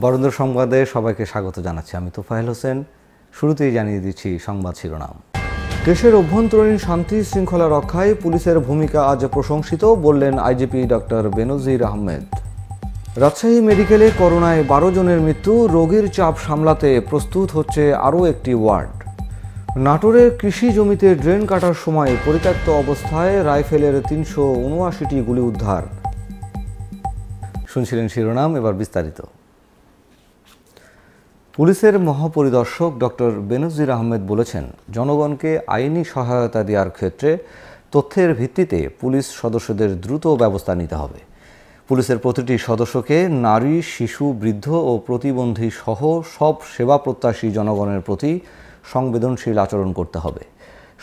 বরেন্দ্র সংবাদে সবাইকে স্বাগত জানাচ্ছি আমি তোফাহেল হোসেন শুরুতেই জানিয়ে দিচ্ছি সংবাদ শিরোনাম দেশের অভ্যন্তরীণ শান্তি শৃঙ্খলা রক্ষায় পুলিশের ভূমিকা আজ প্রশংসিত বললেন আইজিপি ডক্টর বেনজির আহমেদ রাজশাহী মেডিকেলে করোনায় বারো জনের মৃত্যু রোগীর চাপ সামলাতে প্রস্তুত হচ্ছে আরও একটি ওয়ার্ড নাটোরের কৃষি জমিতে ড্রেন কাটার সময় পরিত্যক্ত অবস্থায় রাইফেলের তিনশো উনআশিটি গুলি উদ্ধার শুনছিলেন শিরোনাম এবার বিস্তারিত পুলিশের মহাপরিদর্শক ডক্টর বেনজির আহমেদ বলেছেন জনগণকে আইনি সহায়তা দেওয়ার ক্ষেত্রে তথ্যের ভিত্তিতে পুলিশ সদস্যদের দ্রুত ব্যবস্থা নিতে হবে পুলিশের প্রতিটি সদস্যকে নারী শিশু বৃদ্ধ ও প্রতিবন্ধী সহ সব সেবা প্রত্যাশী জনগণের প্রতি সংবেদনশীল আচরণ করতে হবে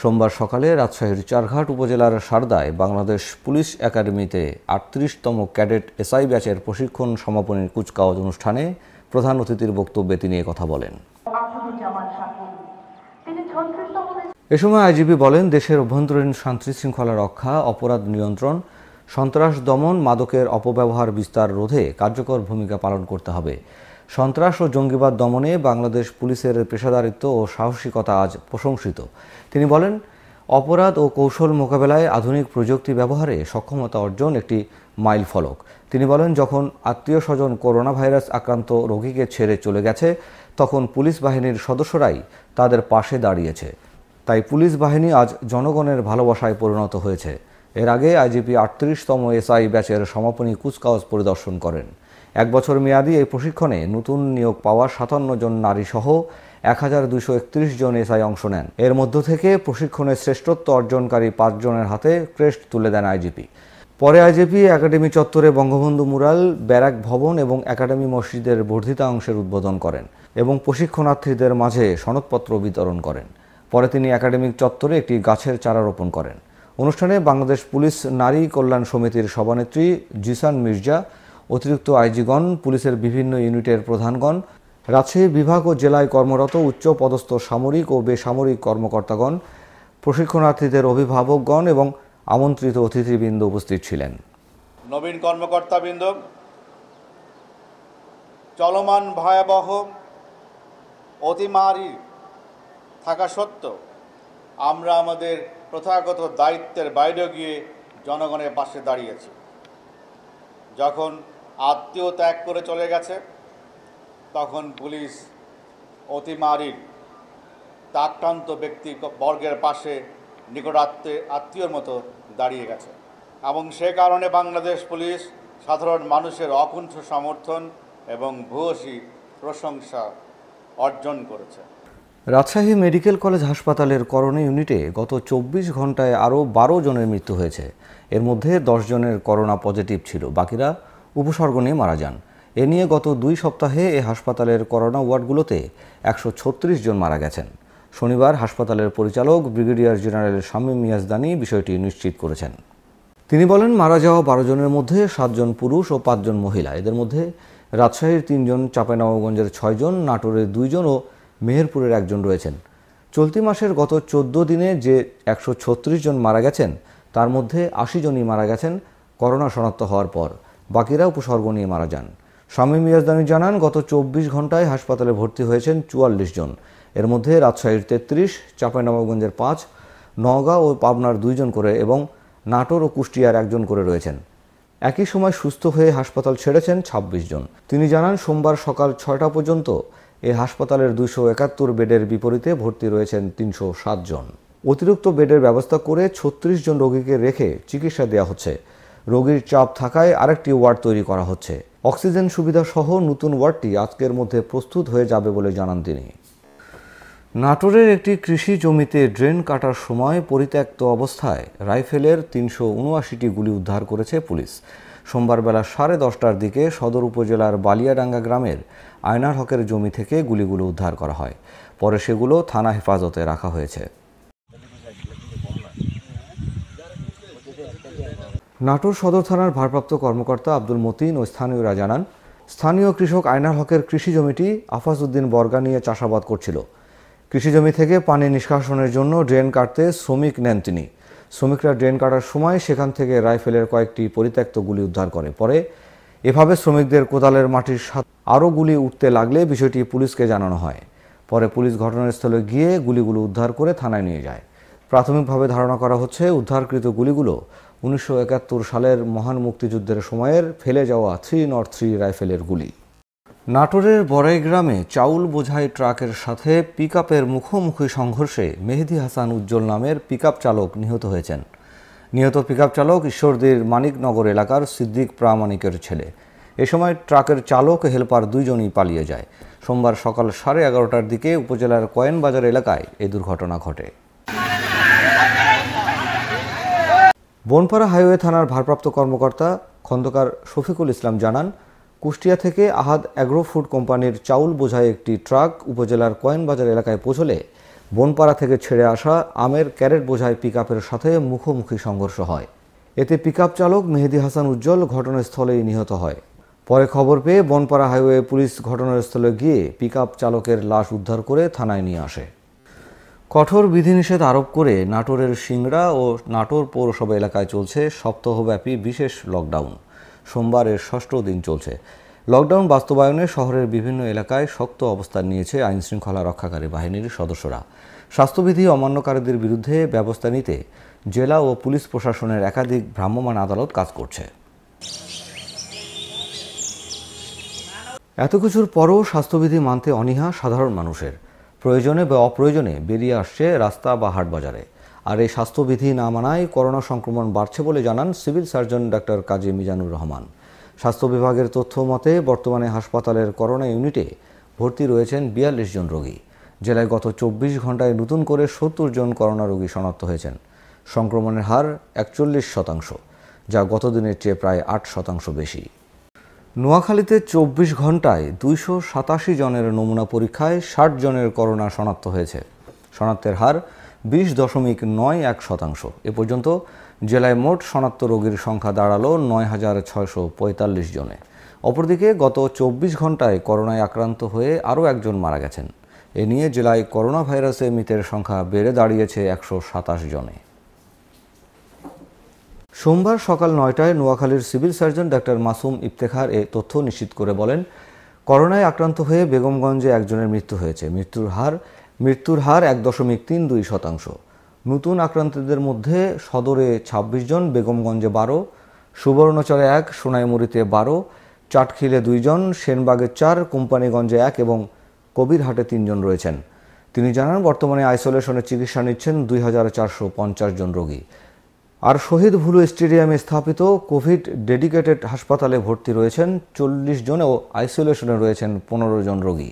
সোমবার সকালে রাজশাহীর চারঘাট উপজেলার সারদায় বাংলাদেশ পুলিশ একাডেমিতে আটত্রিশতম ক্যাডেট এসআই ব্যাচের প্রশিক্ষণ সমাপনী কুচকাওয়াজ অনুষ্ঠানে প্রধান অতিথির বক্তব্যে তিনি কথা বলেন এ সময় আইজিপি বলেন দেশের অভ্যন্তরীণ শান্তি শৃঙ্খলা রক্ষা অপরাধ নিয়ন্ত্রণ সন্ত্রাস দমন মাদকের অপব্যবহার বিস্তার রোধে কার্যকর ভূমিকা পালন করতে হবে সন্ত্রাস ও জঙ্গিবাদ দমনে বাংলাদেশ পুলিশের পেশাদারিত্ব ও সাহসিকতা আজ প্রশংসিত তিনি বলেন অপরাধ ও কৌশল মোকাবেলায় আধুনিক প্রযুক্তি ব্যবহারে সক্ষমতা অর্জন একটি মাইল ফলক তিনি বলেন যখন আত্মীয় স্বজন করোনা ভাইরাস আক্রান্ত রোগীকে ছেড়ে চলে গেছে তখন পুলিশ বাহিনীর সদস্যরাই তাদের পাশে দাঁড়িয়েছে তাই পুলিশ বাহিনী আজ জনগণের ভালোবাসায় পরিণত হয়েছে এর আগে আইজিপি আটত্রিশতম এসআই ব্যাচের সমাপনী কুচকাওয়াজ পরিদর্শন করেন এক বছর মেয়াদী এই প্রশিক্ষণে নতুন নিয়োগ পাওয়া সাতান্ন জন নারী সহ এক হাজার দুশো একত্রিশ জন এসআই অংশ নেন এর মধ্য থেকে প্রশিক্ষণে শ্রেষ্ঠত্ব অর্জনকারী পাঁচজনের হাতে ক্রেস্ট তুলে দেন আইজিপি পরে আইজেপি একাডেমি চত্বরে বঙ্গবন্ধু মুরাল ব্যারাক ভবন এবং একাডেমি মসজিদের বর্ধিতা অংশের উদ্বোধন করেন এবং প্রশিক্ষণার্থীদের মাঝে সনদপত্র বিতরণ করেন পরে তিনি একাডেমিক চত্বরে একটি গাছের চারা রোপণ করেন অনুষ্ঠানে বাংলাদেশ পুলিশ নারী কল্যাণ সমিতির সভানেত্রী জিসান মির্জা অতিরিক্ত আইজিগণ পুলিশের বিভিন্ন ইউনিটের প্রধানগণ রাজশাহী বিভাগ ও জেলায় কর্মরত উচ্চ পদস্থ সামরিক ও বেসামরিক কর্মকর্তাগণ প্রশিক্ষণার্থীদের অভিভাবকগণ এবং আমন্ত্রিত অতিথিবৃন্দ উপস্থিত ছিলেন নবীন কর্মকর্তাবৃন্দ চলমান ভয়াবহ অতিমারি থাকা সত্ত্বেও আমরা আমাদের প্রথাগত দায়িত্বের বাইরে গিয়ে জনগণের পাশে দাঁড়িয়েছি যখন আত্মীয় ত্যাগ করে চলে গেছে তখন পুলিশ অতিমারির তাক্রান্ত ব্যক্তি বর্গের পাশে নিকট আত্মে আত্মীয়র মতো দাঁড়িয়ে গেছে এবং সে কারণে বাংলাদেশ পুলিশ সাধারণ মানুষের অকুণ্ঠ সমর্থন এবং ভূয়সী প্রশংসা অর্জন করেছে রাজশাহী মেডিকেল কলেজ হাসপাতালের করোনা ইউনিটে গত চব্বিশ ঘন্টায় আরও বারো জনের মৃত্যু হয়েছে এর মধ্যে দশ জনের করোনা পজিটিভ ছিল বাকিরা উপসর্গ নিয়ে মারা যান এ নিয়ে গত দুই সপ্তাহে এ হাসপাতালের করোনা ওয়ার্ডগুলোতে একশো জন মারা গেছেন শনিবার হাসপাতালের পরিচালক ব্রিগেডিয়ার জেনারেল শামীম মিয়াজদানি বিষয়টি নিশ্চিত করেছেন তিনি বলেন মারা যাওয়া বারো জনের মধ্যে সাতজন পুরুষ ও পাঁচজন মহিলা এদের মধ্যে রাজশাহীর তিনজন চাঁপাইনবাবগঞ্জের ছয়জন নাটোরের দুইজন ও মেহেরপুরের একজন রয়েছেন চলতি মাসের গত চোদ্দ দিনে যে একশো ছত্রিশ জন মারা গেছেন তার মধ্যে আশি জনই মারা গেছেন করোনা শনাক্ত হওয়ার পর বাকিরা উপসর্গ নিয়ে মারা যান স্বামী মিয়াজদানি জানান গত চব্বিশ ঘন্টায় হাসপাতালে ভর্তি হয়েছেন চুয়াল্লিশ জন এর মধ্যে রাজশাহীর তেত্রিশ চাঁপাইনবাবগঞ্জের পাঁচ নওগাঁ ও পাবনার দুইজন করে এবং নাটোর ও কুষ্টিয়ার একজন করে রয়েছেন একই সময় সুস্থ হয়ে হাসপাতাল ছেড়েছেন ২৬ জন তিনি জানান সোমবার সকাল ছয়টা পর্যন্ত এই হাসপাতালের দুশো একাত্তর বেডের বিপরীতে ভর্তি রয়েছেন তিনশো জন অতিরিক্ত বেডের ব্যবস্থা করে ছত্রিশ জন রোগীকে রেখে চিকিৎসা দেওয়া হচ্ছে রোগীর চাপ থাকায় আরেকটি ওয়ার্ড তৈরি করা হচ্ছে অক্সিজেন সুবিধা সহ নতুন ওয়ার্ডটি আজকের মধ্যে প্রস্তুত হয়ে যাবে বলে জানান তিনি নাটোরের একটি কৃষি জমিতে ড্রেন কাটার সময় পরিত্যক্ত অবস্থায় রাইফেলের তিনশো উনআশিটি গুলি উদ্ধার করেছে পুলিশ সোমবার বেলা সাড়ে দশটার দিকে সদর উপজেলার বালিয়াডাঙ্গা গ্রামের আয়নার হকের জমি থেকে গুলিগুলো উদ্ধার করা হয় পরে সেগুলো থানা হেফাজতে রাখা হয়েছে নাটোর সদর থানার ভারপ্রাপ্ত কর্মকর্তা আব্দুল মতিন ও স্থানীয়রা জানান স্থানীয় কৃষক আয়নার হকের কৃষি জমিটি আফাজউদ্দিন বর্গা নিয়ে চাষাবাদ করছিল কৃষিজমি থেকে পানি নিষ্কাশনের জন্য ড্রেন কাটতে শ্রমিক নেন তিনি শ্রমিকরা ড্রেন কাটার সময় সেখান থেকে রাইফেলের কয়েকটি পরিত্যক্ত গুলি উদ্ধার করে পরে এভাবে শ্রমিকদের কোদালের মাটির সাথে আরও গুলি উঠতে লাগলে বিষয়টি পুলিশকে জানানো হয় পরে পুলিশ ঘটনাস্থলে গিয়ে গুলিগুলো উদ্ধার করে থানায় নিয়ে যায় প্রাথমিকভাবে ধারণা করা হচ্ছে উদ্ধারকৃত গুলিগুলো উনিশশো সালের মহান মুক্তিযুদ্ধের সময়ের ফেলে যাওয়া থ্রি নট থ্রি রাইফেলের গুলি নাটোরের বড়াই গ্রামে চাউল বোঝাই ট্রাকের সাথে পিকআপের মুখোমুখি সংঘর্ষে মেহেদি হাসান উজ্জ্বল নামের পিকআপ চালক নিহত হয়েছেন নিহত পিকআপ চালক ঈশ্বরদীর মানিকনগর এলাকার সিদ্দিক প্রামাণিকের ছেলে এ সময় ট্রাকের চালক হেলপার দুইজনই পালিয়ে যায় সোমবার সকাল সাড়ে এগারোটার দিকে উপজেলার কয়েনবাজার এলাকায় এ দুর্ঘটনা ঘটে বনপাড়া হাইওয়ে থানার ভারপ্রাপ্ত কর্মকর্তা খন্দকার শফিকুল ইসলাম জানান কুষ্টিয়া থেকে আহাদ অ্যাগ্রো ফুড কোম্পানির চাউল বোঝায় একটি ট্রাক উপজেলার কয়েনবাজার এলাকায় পৌঁছলে বনপাড়া থেকে ছেড়ে আসা আমের ক্যারেট বোঝায় পিক সাথে মুখোমুখি সংঘর্ষ হয় এতে পিক চালক মেহেদি হাসান উজ্জ্বল ঘটনাস্থলেই নিহত হয় পরে খবর পেয়ে বনপাড়া হাইওয়ে পুলিশ ঘটনাস্থলে গিয়ে পিক চালকের লাশ উদ্ধার করে থানায় নিয়ে আসে কঠোর বিধিনিষেধ আরোপ করে নাটোরের সিংড়া ও নাটোর পৌরসভা এলাকায় চলছে সপ্তাহব্যাপী বিশেষ লকডাউন সোমবারের ষষ্ঠ দিন চলছে লকডাউন বাস্তবায়নে শহরের বিভিন্ন এলাকায় শক্ত অবস্থান নিয়েছে আইনশৃঙ্খলা রক্ষাকারী বাহিনীর সদস্যরা স্বাস্থ্যবিধি অমান্যকারীদের বিরুদ্ধে ব্যবস্থা নিতে জেলা ও পুলিশ প্রশাসনের একাধিক ভ্রাম্যমাণ আদালত কাজ করছে এত কিছুর পরও স্বাস্থ্যবিধি মানতে অনীহা সাধারণ মানুষের প্রয়োজনে বা অপ্রয়োজনে বেরিয়ে আসছে রাস্তা বা হাটবাজারে বাজারে আর এই স্বাস্থ্যবিধি না মানায় করোনা সংক্রমণ বাড়ছে বলে জানান civil surgeon doctor Kazi Mizanur Rahman স্বাস্থ্য বিভাগের তথ্য মতে বর্তমানে হাসপাতালের করোনা ইউনিটে ভর্তি রয়েছেন বিয়াল্লিশ জন রোগী জেলায় গত চব্বিশ ঘন্টায় নতুন করে সত্তর জন করোনা রোগী শনাক্ত হয়েছেন সংক্রমণের হার একচল্লিশ শতাংশ যা গত দিনের চেয়ে প্রায় আট শতাংশ বেশি নোয়াখালীতে চব্বিশ ঘন্টায় দুইশো সাতাশি জনের নমুনা পরীক্ষায় ষাট জনের করোনা শনাক্ত হয়েছে শনাক্তের হার বিশ দশমিক নয় এক শতাংশ এ পর্যন্ত জেলায় মোট শনাক্ত রোগীর সংখ্যা দাঁড়ালো নয় হাজার ছয়শো পঁয়তাল্লিশ জনে অপরদিকে গত চব্বিশ ঘন্টায় করোনায় আক্রান্ত হয়ে আরও একজন মারা গেছেন এ নিয়ে জেলায় করোনা ভাইরাসে মৃতের সংখ্যা বেড়ে দাঁড়িয়েছে একশো সাতাশ জনে সোমবার সকাল নয়টায় নোয়াখালীর civil surgeon doctor Masum Iftekhar এ তথ্য নিশ্চিত করে বলেন করোনায় আক্রান্ত হয়ে বেগমগঞ্জে একজনের মৃত্যু হয়েছে মৃত্যুর হার মৃত্যুর হার এক দশমিক তিন দুই শতাংশ নতুন আক্রান্তদের মধ্যে সদরে ২৬ জন বেগমগঞ্জে বারো সুবর্ণচরে এক সোনাইমুড়িতে বারো চাটখিলে দুইজন সেনবাগে চার কোম্পানিগঞ্জে এক এবং কবিরহাটে তিনজন রয়েছেন তিনি জানান বর্তমানে আইসোলেশনে চিকিৎসা নিচ্ছেন দুই হাজার চারশো পঞ্চাশ জন রোগী আর শহীদ ভুলু স্টেডিয়ামে স্থাপিত কোভিড ডেডিকেটেড হাসপাতালে ভর্তি রয়েছেন চল্লিশ জন ও আইসোলেশনে রয়েছেন পনেরো জন রোগী